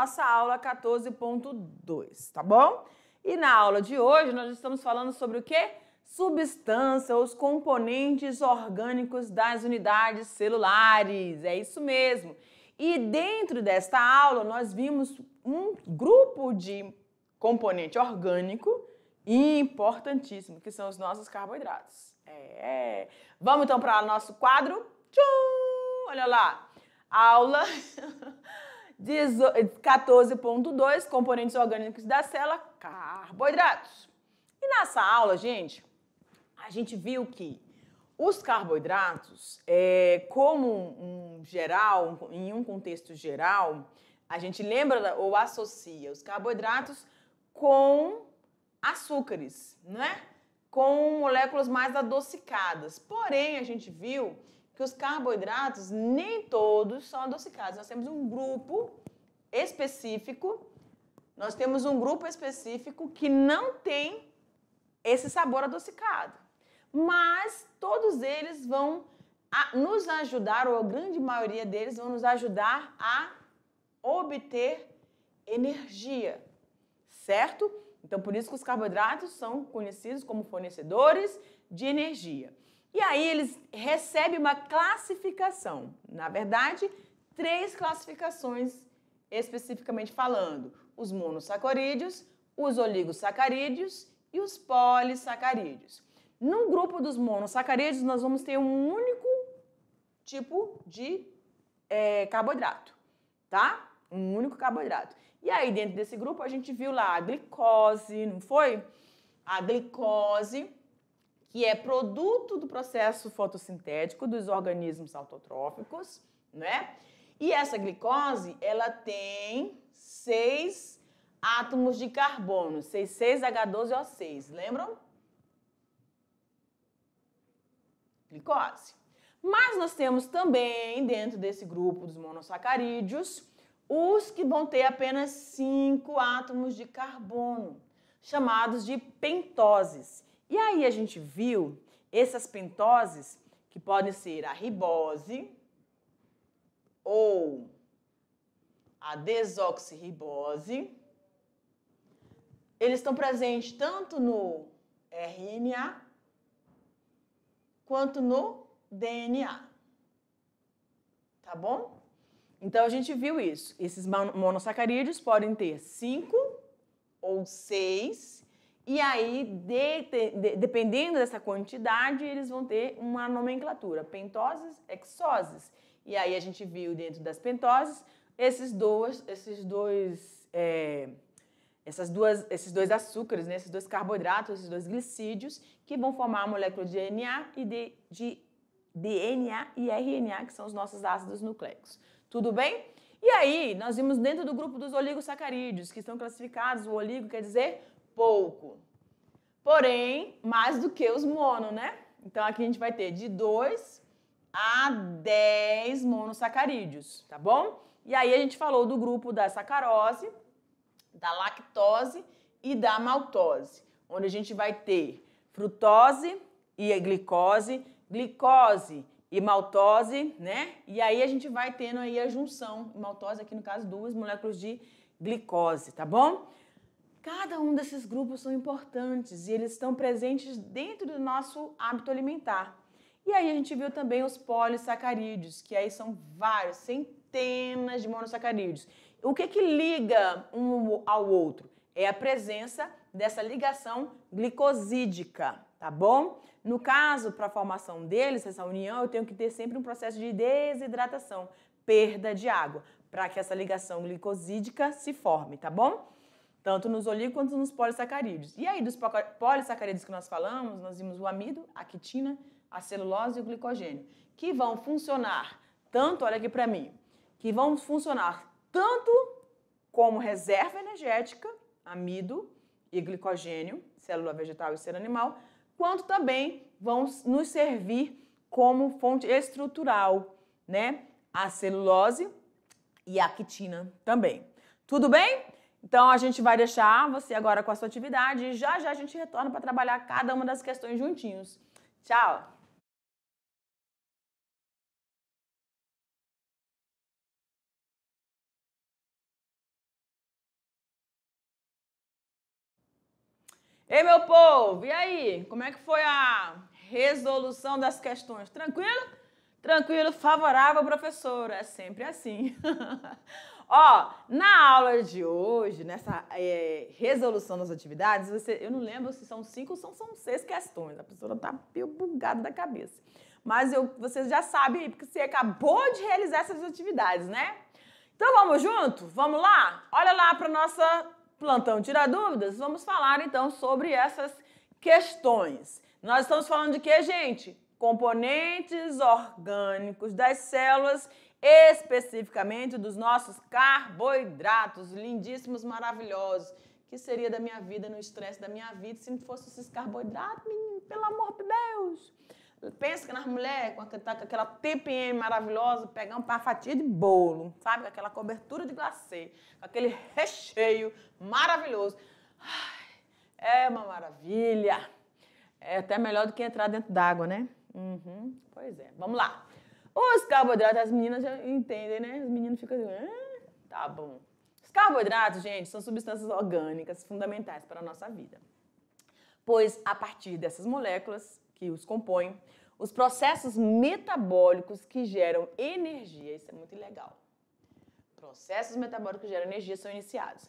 nossa aula 14.2, tá bom? E na aula de hoje nós estamos falando sobre o que? Substância, os componentes orgânicos das unidades celulares. É isso mesmo. E dentro desta aula nós vimos um grupo de componente orgânico importantíssimo, que são os nossos carboidratos. É. Vamos então para o nosso quadro. Tchum! Olha lá. Aula 14.2, componentes orgânicos da célula, carboidratos. E nessa aula, gente, a gente viu que os carboidratos, é, como um geral, em um contexto geral, a gente lembra ou associa os carboidratos com açúcares, né? Com moléculas mais adocicadas. Porém, a gente viu que os carboidratos nem todos são adocicados. Nós temos um grupo específico, nós temos um grupo específico que não tem esse sabor adocicado. Mas todos eles vão nos ajudar, ou a grande maioria deles vão nos ajudar a obter energia, certo? Então, por isso que os carboidratos são conhecidos como fornecedores de energia. E aí eles recebem uma classificação. Na verdade, três classificações especificamente falando: os monossacarídeos, os oligosacarídeos e os polissacarídeos. No grupo dos monossacarídeos, nós vamos ter um único tipo de é, carboidrato, tá? Um único carboidrato. E aí, dentro desse grupo, a gente viu lá a glicose, não foi? A glicose que é produto do processo fotossintético dos organismos autotróficos, né? E essa glicose, ela tem seis átomos de carbono, 6 h 12 o 6 lembram? Glicose. Mas nós temos também, dentro desse grupo dos monossacarídeos, os que vão ter apenas cinco átomos de carbono, chamados de pentoses. E aí a gente viu essas pentoses que podem ser a ribose ou a desoxirribose. Eles estão presentes tanto no RNA quanto no DNA. Tá bom? Então a gente viu isso. Esses monossacarídeos podem ter 5 ou 6 e aí, de, de, dependendo dessa quantidade, eles vão ter uma nomenclatura: pentoses, exoses. E aí a gente viu dentro das pentoses esses dois, esses dois, é, essas duas, esses dois açúcares, né? esses dois carboidratos, esses dois glicídios, que vão formar a molécula de DNA e de, de DNA e RNA, que são os nossos ácidos nucleicos. Tudo bem? E aí, nós vimos dentro do grupo dos oligosacarídeos, que estão classificados, o oligo quer dizer pouco. Porém, mais do que os mono, né? Então aqui a gente vai ter de 2 a 10 monossacarídeos, tá bom? E aí a gente falou do grupo da sacarose, da lactose e da maltose, onde a gente vai ter frutose e glicose, glicose e maltose, né? E aí a gente vai tendo aí a junção, maltose aqui no caso duas moléculas de glicose, tá bom? Cada um desses grupos são importantes e eles estão presentes dentro do nosso hábito alimentar. E aí a gente viu também os polissacarídeos, que aí são vários, centenas de monossacarídeos. O que que liga um ao outro? É a presença dessa ligação glicosídica, tá bom? No caso, para a formação deles, essa união, eu tenho que ter sempre um processo de desidratação, perda de água, para que essa ligação glicosídica se forme, tá bom? tanto nos olíficos quanto nos polissacarídeos. E aí, dos polissacarídeos que nós falamos, nós vimos o amido, a quitina, a celulose e o glicogênio, que vão funcionar tanto, olha aqui para mim, que vão funcionar tanto como reserva energética, amido e glicogênio, célula vegetal e célula animal, quanto também vão nos servir como fonte estrutural, né? A celulose e a quitina também. Tudo bem? Então a gente vai deixar você agora com a sua atividade e já já a gente retorna para trabalhar cada uma das questões juntinhos. Tchau! Ei, meu povo, e aí? Como é que foi a resolução das questões? Tranquilo? Tranquilo, favorável, professora. É sempre assim. Ó, na aula de hoje, nessa é, resolução das atividades, você, eu não lembro se são cinco ou são, são seis questões. A pessoa tá meio bugada da cabeça. Mas eu, vocês já sabem, porque você acabou de realizar essas atividades, né? Então vamos junto? Vamos lá? Olha lá para nossa plantão tirar Dúvidas. Vamos falar então sobre essas questões. Nós estamos falando de quê, gente? componentes orgânicos das células, especificamente dos nossos carboidratos, lindíssimos, maravilhosos. Que seria da minha vida, no estresse da minha vida, se não fosse esses carboidratos, menino, pelo amor de Deus. Pensa que nas mulheres, com aquela TPM tá maravilhosa, pegar uma fatia de bolo, sabe? Com aquela cobertura de glacê, com aquele recheio maravilhoso. Ai, é uma maravilha. É até melhor do que entrar dentro d'água, né? Uhum, pois é. Vamos lá. Os carboidratos, as meninas já entendem, né? Os meninos ficam assim, ah, tá bom. Os carboidratos, gente, são substâncias orgânicas fundamentais para a nossa vida. Pois a partir dessas moléculas que os compõem, os processos metabólicos que geram energia, isso é muito legal. Processos metabólicos que geram energia são iniciados.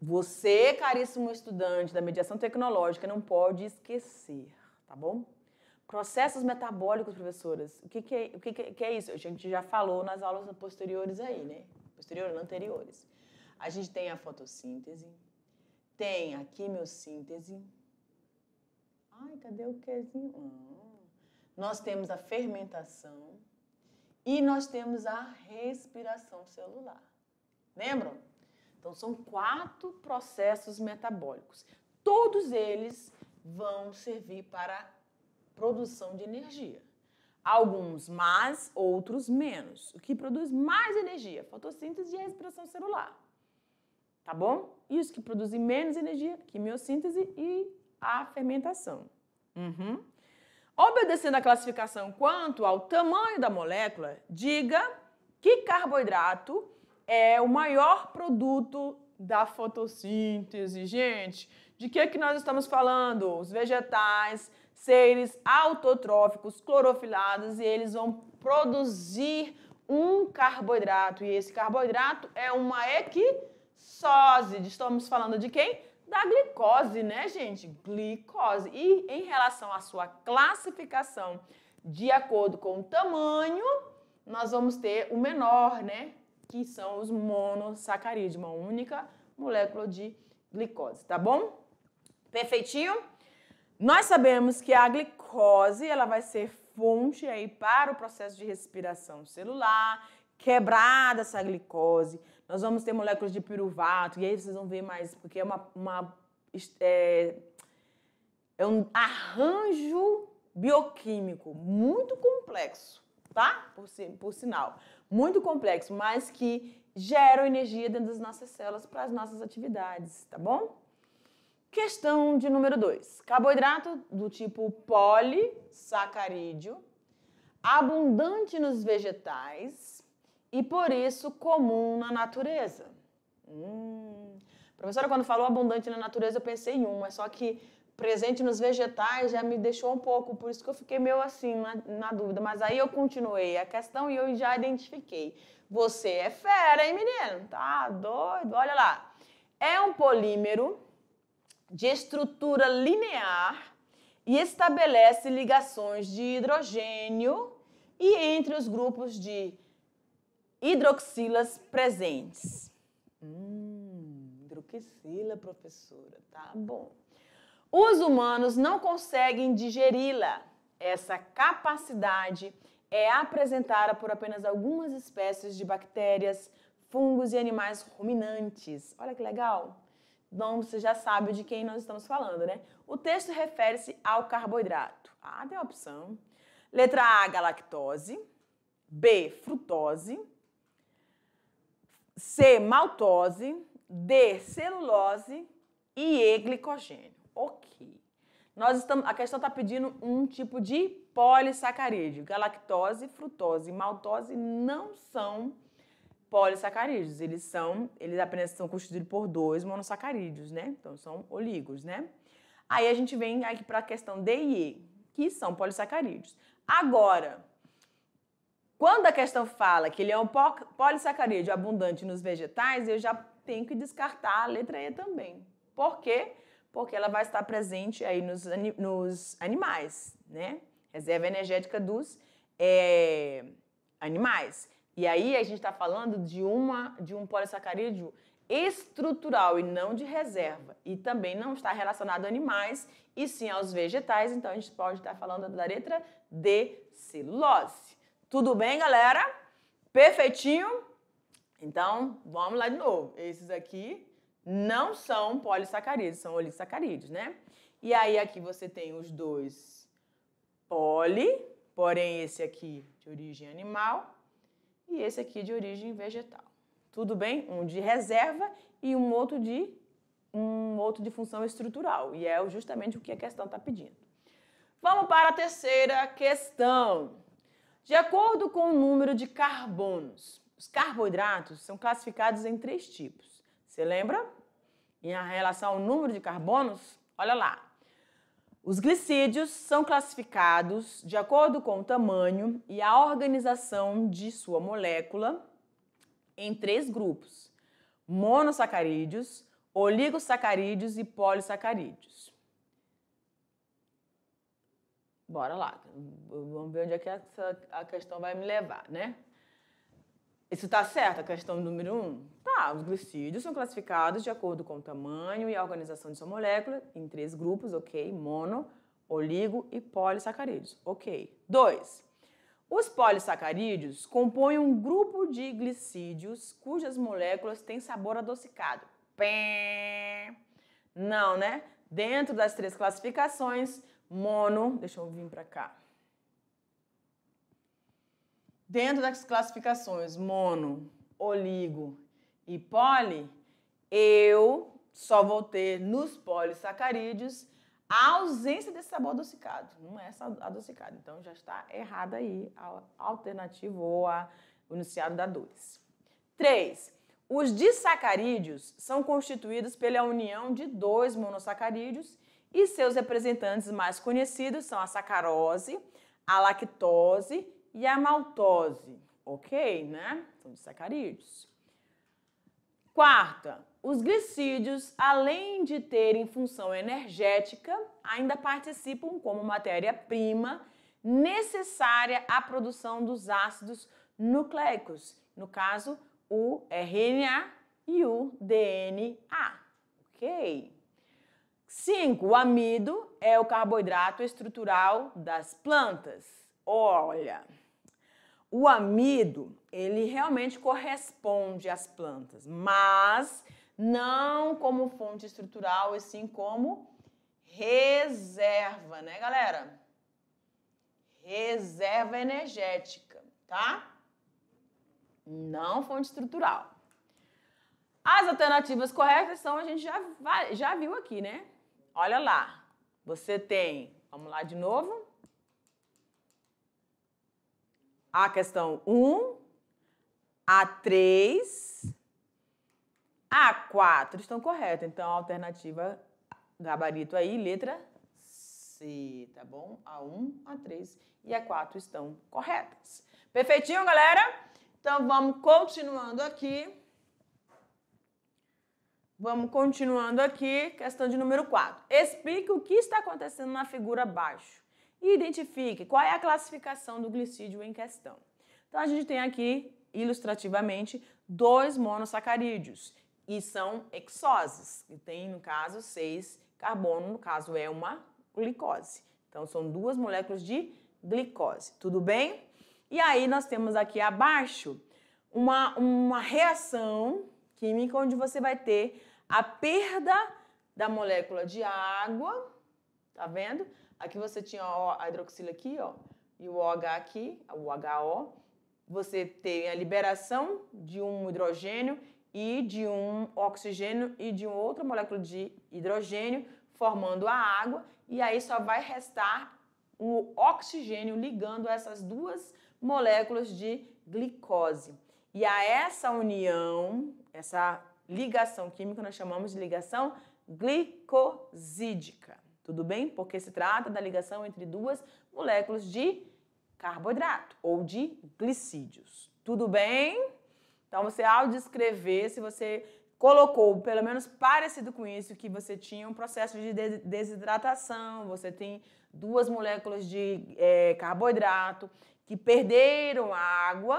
Você, caríssimo estudante da mediação tecnológica, não pode esquecer, tá bom? Processos metabólicos, professoras. O que, que, é, o que, é, que é isso? A gente já falou nas aulas posteriores aí, né? Posteriores, anteriores. A gente tem a fotossíntese, tem a quimiossíntese. Ai, cadê o quezinho? Ah. Nós temos a fermentação e nós temos a respiração celular. Lembram? Então, são quatro processos metabólicos. Todos eles vão servir para produção de energia. Alguns mais, outros menos. O que produz mais energia? Fotossíntese e respiração celular. Tá bom? E os que produzem menos energia? Quimiossíntese e a fermentação. Uhum. Obedecendo à classificação quanto ao tamanho da molécula, diga que carboidrato é o maior produto da fotossíntese. Gente, de que é que nós estamos falando? Os vegetais, seres autotróficos, clorofilados, e eles vão produzir um carboidrato. E esse carboidrato é uma equisose. Estamos falando de quem? Da glicose, né, gente? Glicose. E em relação à sua classificação, de acordo com o tamanho, nós vamos ter o menor, né? Que são os monossacarídeos, uma única molécula de glicose, tá bom? Perfeitinho? Nós sabemos que a glicose ela vai ser fonte aí para o processo de respiração celular, quebrada essa glicose. Nós vamos ter moléculas de piruvato, e aí vocês vão ver mais, porque é uma, uma é, é um arranjo bioquímico muito complexo, tá? Por, por sinal, muito complexo, mas que gera energia dentro das nossas células para as nossas atividades, tá bom? Questão de número 2. Carboidrato do tipo polissacarídeo, abundante nos vegetais e por isso comum na natureza. Hum. Professora, quando falou abundante na natureza, eu pensei em um, é só que presente nos vegetais já me deixou um pouco, por isso que eu fiquei meio assim na, na dúvida. Mas aí eu continuei a questão e eu já identifiquei. Você é fera, hein, menino? Tá doido? Olha lá. É um polímero de estrutura linear e estabelece ligações de hidrogênio e entre os grupos de hidroxilas presentes. Hum, hidroxila, professora, tá bom. Os humanos não conseguem digeri-la. Essa capacidade é apresentada por apenas algumas espécies de bactérias, fungos e animais ruminantes. Olha que legal! Então você já sabe de quem nós estamos falando, né? O texto refere-se ao carboidrato. Ah, tem opção. Letra A, galactose. B, frutose. C, maltose. D, celulose. E E, glicogênio. Ok. Nós estamos, a questão está pedindo um tipo de polissacarídeo. Galactose, frutose e maltose não são polissacarídeos. Eles são, eles apenas são constituídos por dois monossacarídeos, né? Então são oligos, né? Aí a gente vem aqui para a questão D e E, que são polissacarídeos. Agora, quando a questão fala que ele é um polissacarídeo abundante nos vegetais, eu já tenho que descartar a letra E também. Por quê? Porque ela vai estar presente aí nos, nos animais, né? Reserva energética dos é, animais. E aí a gente está falando de uma de um polissacarídeo estrutural e não de reserva. E também não está relacionado a animais e sim aos vegetais. Então a gente pode estar tá falando da letra D, celulose. Tudo bem, galera? Perfeitinho? Então vamos lá de novo. Esses aqui não são polissacarídeos, são olissacarídeos, né? E aí aqui você tem os dois poli, porém esse aqui de origem animal e esse aqui de origem vegetal. Tudo bem? Um de reserva e um outro de um outro de função estrutural, e é justamente o que a questão está pedindo. Vamos para a terceira questão. De acordo com o número de carbonos, os carboidratos são classificados em três tipos. Você lembra? Em relação ao número de carbonos, olha lá. Os glicídios são classificados de acordo com o tamanho e a organização de sua molécula em três grupos: monossacarídeos, oligosacarídeos e polissacarídeos. Bora lá, vamos ver onde é que essa, a questão vai me levar, né? Isso está certo, a questão número um? Tá, os glicídios são classificados de acordo com o tamanho e a organização de sua molécula em três grupos, ok? Mono, oligo e polissacarídeos, ok? Dois, os polissacarídeos compõem um grupo de glicídios cujas moléculas têm sabor adocicado. Pé. Não, né? Dentro das três classificações, mono, deixa eu vir para cá. Dentro das classificações mono, oligo e poli, eu só vou ter nos polissacarídeos a ausência desse sabor adocicado. Não é adocicado. Então já está errada aí a alternativa ou a, o enunciado da 2. 3. Os disacarídeos são constituídos pela união de dois monossacarídeos e seus representantes mais conhecidos são a sacarose, a lactose e a maltose, ok, né? São então, os sacarídeos. Quarta, os glicídios, além de terem função energética, ainda participam como matéria-prima necessária à produção dos ácidos nucleicos, no caso, o RNA e o DNA, ok? Cinco, O amido é o carboidrato estrutural das plantas. Olha, o amido, ele realmente corresponde às plantas, mas não como fonte estrutural, e sim como reserva, né, galera? Reserva energética, tá? Não fonte estrutural. As alternativas corretas são, a gente já, já viu aqui, né? Olha lá. Você tem, vamos lá de novo. a questão 1, a 3, a 4. Estão corretas. Então, a alternativa gabarito aí, letra C, tá bom? A 1, a 3 e a 4 estão corretas. Perfeitinho, galera? Então, vamos continuando aqui. Vamos continuando aqui, questão de número 4. Explique o que está acontecendo na figura abaixo e identifique qual é a classificação do glicídio em questão. Então a gente tem aqui, ilustrativamente, dois monossacarídeos e são hexoses, que tem, no caso, seis carbono, no caso é uma glicose. Então são duas moléculas de glicose, tudo bem? E aí nós temos aqui abaixo uma, uma reação química onde você vai ter a perda da molécula de água, tá vendo? Aqui você tinha a hidroxila aqui, ó, e o OH aqui, o HO. Você tem a liberação de um hidrogênio e de um oxigênio e de outra molécula de hidrogênio formando a água e aí só vai restar o oxigênio ligando essas duas moléculas de glicose. E a essa união, essa ligação química nós chamamos de ligação glicosídica tudo bem? Porque se trata da ligação entre duas moléculas de carboidrato ou de glicídios. Tudo bem? Então você ao descrever, se você colocou pelo menos parecido com isso que você tinha um processo de desidratação, você tem duas moléculas de é, carboidrato que perderam a água,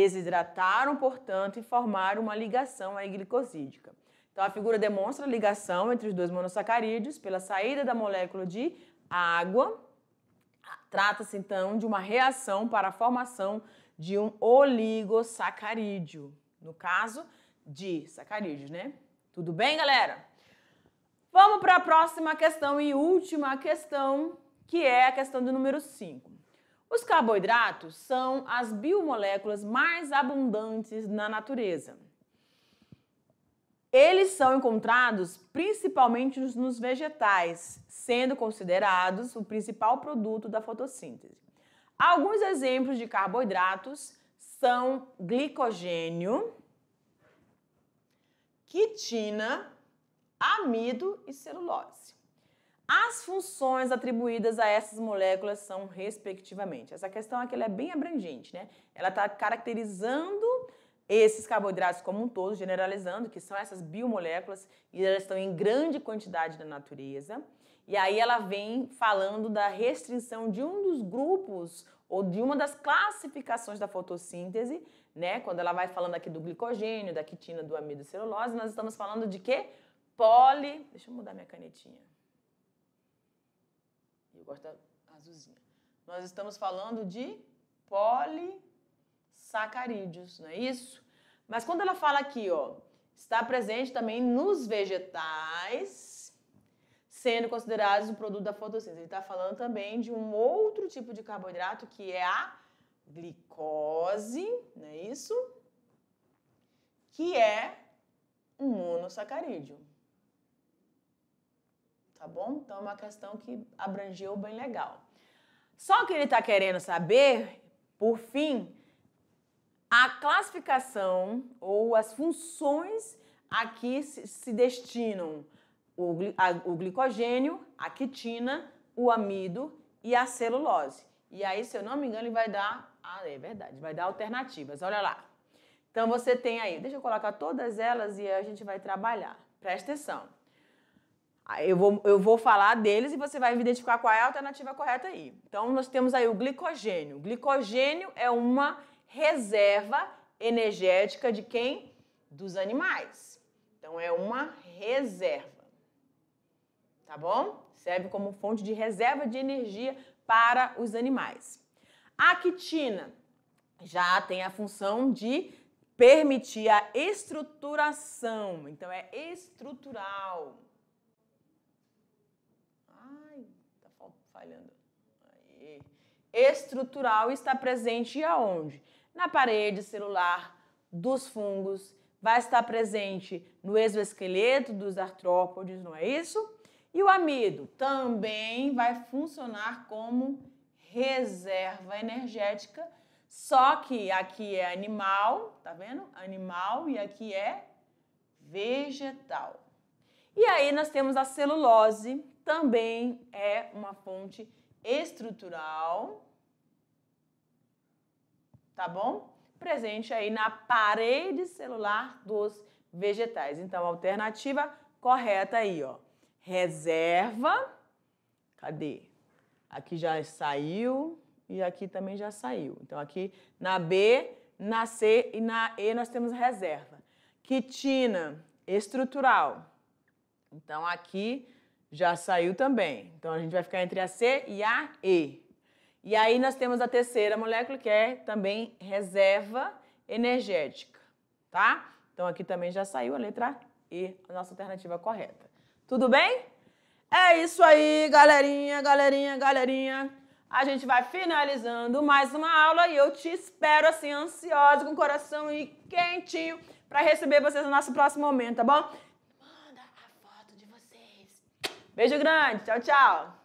desidrataram, portanto, e formaram uma ligação aí glicosídica. Então, a figura demonstra a ligação entre os dois monossacarídeos pela saída da molécula de água. Trata-se, então, de uma reação para a formação de um oligosacarídeo. No caso, de sacarídeos, né? Tudo bem, galera? Vamos para a próxima questão e última questão, que é a questão do número 5. Os carboidratos são as biomoléculas mais abundantes na natureza. Eles são encontrados principalmente nos vegetais, sendo considerados o principal produto da fotossíntese. Alguns exemplos de carboidratos são glicogênio, quitina, amido e celulose. As funções atribuídas a essas moléculas são, respectivamente. Essa questão aqui é bem abrangente, né? Ela está caracterizando esses carboidratos como um todo, generalizando, que são essas biomoléculas, e elas estão em grande quantidade na natureza. E aí ela vem falando da restrição de um dos grupos ou de uma das classificações da fotossíntese, né? Quando ela vai falando aqui do glicogênio, da quitina, do amido celulose, nós estamos falando de quê? Poli... Deixa eu mudar minha canetinha. Eu gosto da tá azulzinha. Nós estamos falando de poli sacarídeos, não é isso? Mas quando ela fala aqui, ó, está presente também nos vegetais, sendo considerados o produto da fotossíntese. Ele está falando também de um outro tipo de carboidrato que é a glicose, não é isso? Que é um monossacarídeo. Tá bom? Então é uma questão que abrangeu bem legal. Só que ele está querendo saber, por fim, a classificação ou as funções a que se destinam o glicogênio, a quitina, o amido e a celulose. E aí, se eu não me engano, ele vai dar. Ah, é verdade, vai dar alternativas. Olha lá. Então você tem aí, deixa eu colocar todas elas e a gente vai trabalhar. Presta atenção. Eu vou, eu vou falar deles e você vai identificar qual é a alternativa correta aí. Então, nós temos aí o glicogênio. O glicogênio é uma reserva energética de quem? Dos animais. Então é uma reserva. Tá bom? Serve como fonte de reserva de energia para os animais. A quitina já tem a função de permitir a estruturação. Então é estrutural. Ai, tá falhando. Aí. Estrutural está presente aonde? na parede celular dos fungos, vai estar presente no exoesqueleto dos artrópodes, não é isso? E o amido também vai funcionar como reserva energética, só que aqui é animal, tá vendo? Animal e aqui é vegetal. E aí nós temos a celulose, também é uma fonte estrutural tá bom? Presente aí na parede celular dos vegetais. Então, alternativa correta aí, ó. Reserva. Cadê? Aqui já saiu e aqui também já saiu. Então, aqui na B, na C e na E nós temos reserva. Quitina estrutural. Então, aqui já saiu também. Então, a gente vai ficar entre a C e a E. E aí nós temos a terceira molécula, que é também reserva energética, tá? Então aqui também já saiu a letra E, a nossa alternativa correta. Tudo bem? É isso aí, galerinha, galerinha, galerinha. A gente vai finalizando mais uma aula e eu te espero assim, ansiosa, com o coração e quentinho, para receber vocês no nosso próximo momento, tá bom? Manda a foto de vocês. Beijo grande, tchau, tchau.